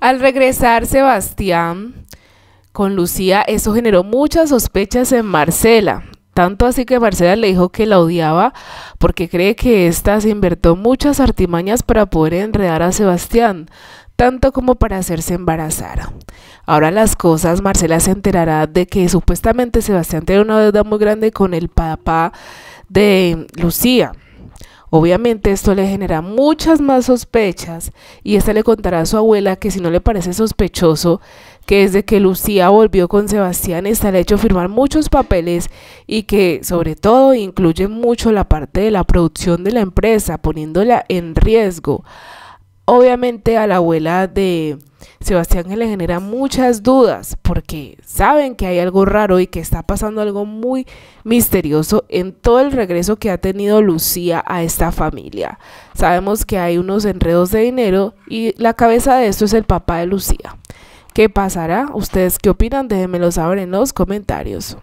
Al regresar Sebastián con Lucía, eso generó muchas sospechas en Marcela. Tanto así que Marcela le dijo que la odiaba porque cree que ésta se inventó muchas artimañas para poder enredar a Sebastián, tanto como para hacerse embarazar. Ahora las cosas, Marcela se enterará de que supuestamente Sebastián tiene una deuda muy grande con el papá de Lucía. Obviamente esto le genera muchas más sospechas y esta le contará a su abuela que si no le parece sospechoso que desde que Lucía volvió con Sebastián está le hecho firmar muchos papeles y que sobre todo incluye mucho la parte de la producción de la empresa poniéndola en riesgo. Obviamente a la abuela de Sebastián le genera muchas dudas porque saben que hay algo raro y que está pasando algo muy misterioso en todo el regreso que ha tenido Lucía a esta familia. Sabemos que hay unos enredos de dinero y la cabeza de esto es el papá de Lucía. ¿Qué pasará? ¿Ustedes qué opinan? Déjenmelo saber en los comentarios.